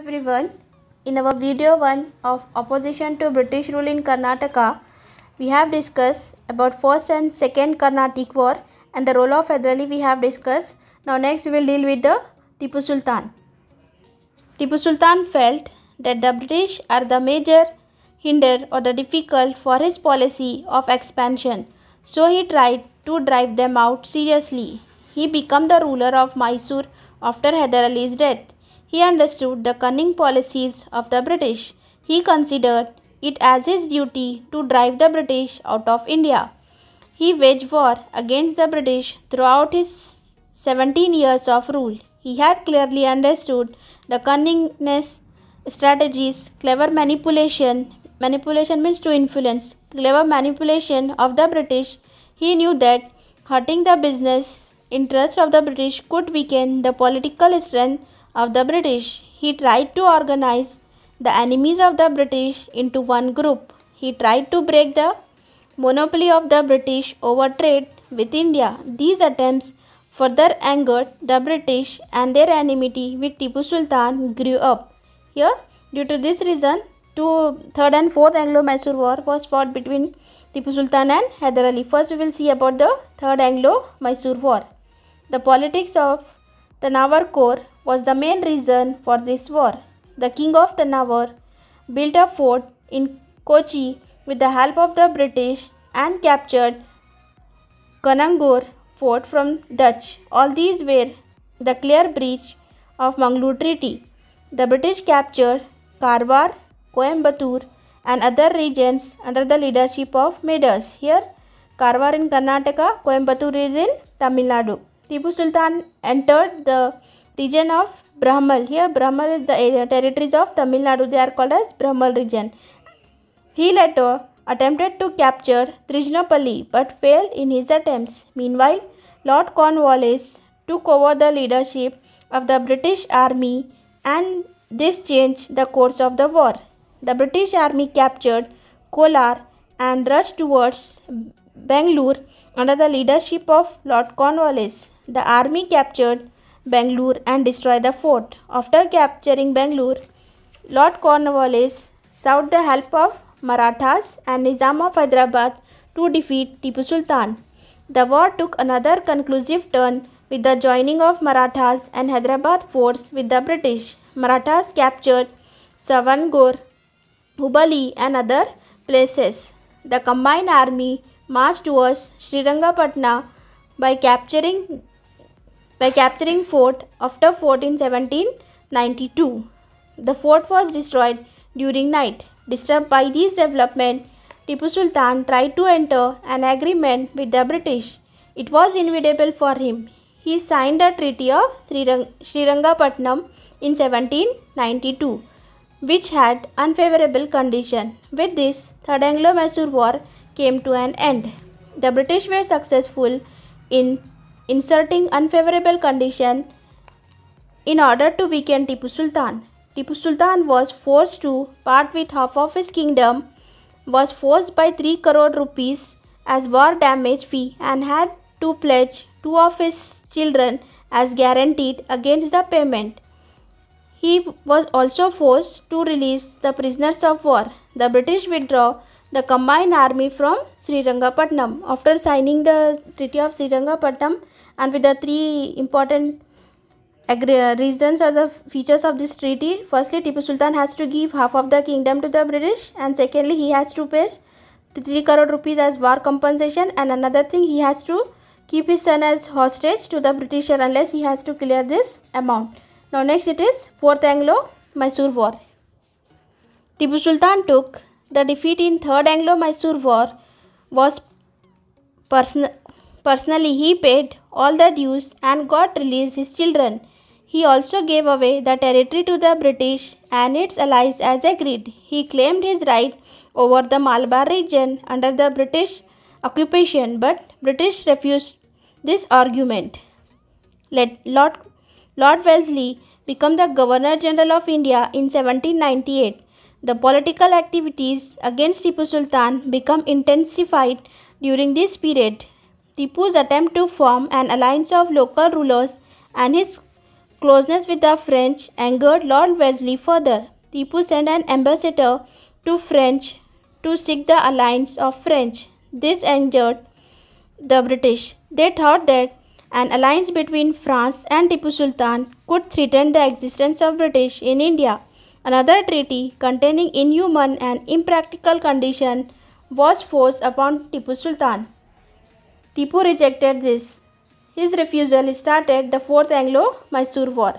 everyone, in our video 1 of opposition to British rule in Karnataka, we have discussed about first and second Carnatic war and the role of Hyderali we have discussed. Now next we will deal with the Tipu Sultan. Tipu Sultan felt that the British are the major hinder or the difficult for his policy of expansion. So he tried to drive them out seriously. He became the ruler of Mysore after Hyder Ali's death. He understood the cunning policies of the British. He considered it as his duty to drive the British out of India. He waged war against the British throughout his 17 years of rule. He had clearly understood the cunningness, strategies, clever manipulation. Manipulation means to influence. Clever manipulation of the British. He knew that hurting the business interests of the British could weaken the political strength of the British. He tried to organize the enemies of the British into one group. He tried to break the monopoly of the British over trade with India. These attempts further angered the British and their enmity with Tipu Sultan grew up. Here, due to this reason, two, third and fourth Anglo-Mysore war was fought between Tipu Sultan and Hyder Ali. First, we will see about the third Anglo-Mysore war. The politics of the Nawar Corps was the main reason for this war. The king of Thanjavur built a fort in Kochi with the help of the British and captured Kanangur fort from Dutch. All these were the clear breach of Mangalore Treaty. The British captured Karwar, Coimbatore and other regions under the leadership of Midas. Here, Karwar in Karnataka, Coimbatore is in Tamil Nadu. Tipu Sultan entered the region of Brahmal. Here Brahmal is the area, territories of Tamil Nadu. They are called as Brahmal region. He later attempted to capture Trichinopoly, but failed in his attempts. Meanwhile, Lord Cornwallis took over the leadership of the British army and this changed the course of the war. The British army captured Kolar and rushed towards Bangalore under the leadership of Lord Cornwallis. The army captured Bangalore and destroy the fort. After capturing Bangalore, Lord Cornwallis sought the help of Marathas and Nizam of Hyderabad to defeat Tipu Sultan. The war took another conclusive turn with the joining of Marathas and Hyderabad force with the British. Marathas captured Savangur, Hubali and other places. The combined army marched towards Srirangapatna by capturing by capturing fort after in 1792. The fort was destroyed during night. Disturbed by these developments, Tipu Sultan tried to enter an agreement with the British. It was inevitable for him. He signed the Treaty of Srirangapatnam in 1792, which had unfavorable condition. With this, Third Anglo-Mysore War came to an end. The British were successful in inserting unfavorable condition in order to weaken Tipu Sultan. Tipu Sultan was forced to part with half of his kingdom, was forced by 3 crore rupees as war damage fee and had to pledge two of his children as guaranteed against the payment. He was also forced to release the prisoners of war. The British withdrew the combined army from Srirangapatnam. After signing the Treaty of Srirangapatnam and with the three important reasons or the features of this treaty, firstly Tipu Sultan has to give half of the kingdom to the British and secondly he has to pay 3 crore rupees as war compensation and another thing he has to keep his son as hostage to the Britisher unless he has to clear this amount. Now next it is 4th Anglo-Mysore War. Tipu Sultan took the defeat in Third Anglo-Mysore War was person personally he paid all the dues and got released his children. He also gave away the territory to the British and its allies as agreed. He claimed his right over the Malabar region under the British occupation but British refused this argument. Let Lord, Lord Wellesley become the Governor General of India in 1798. The political activities against Tipu Sultan become intensified during this period. Tipu's attempt to form an alliance of local rulers and his closeness with the French angered Lord Wesley further. Tipu sent an ambassador to French to seek the alliance of French. This angered the British. They thought that an alliance between France and Tipu Sultan could threaten the existence of British in India. Another treaty containing inhuman and impractical condition was forced upon Tipu Sultan. Tipu rejected this. His refusal started the Fourth Anglo-Mysore War.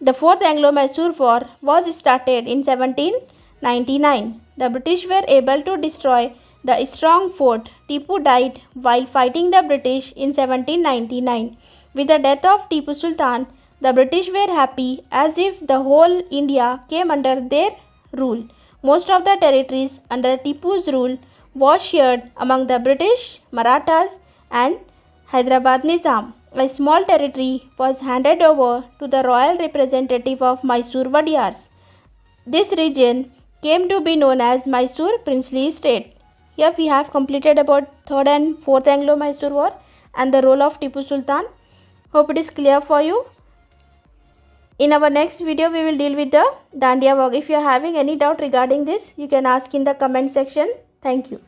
The Fourth Anglo-Mysore War was started in 1799. The British were able to destroy the strong fort. Tipu died while fighting the British in 1799. With the death of Tipu Sultan, the British were happy as if the whole India came under their rule. Most of the territories under Tipu's rule was shared among the British, Marathas and Hyderabad Nizam. A small territory was handed over to the royal representative of Mysore Vadiyars. This region came to be known as Mysore Princely State. Here we have completed about 3rd and 4th Anglo-Mysore War and the role of Tipu Sultan. Hope it is clear for you. In our next video, we will deal with the Dandiya walk. If you are having any doubt regarding this, you can ask in the comment section. Thank you.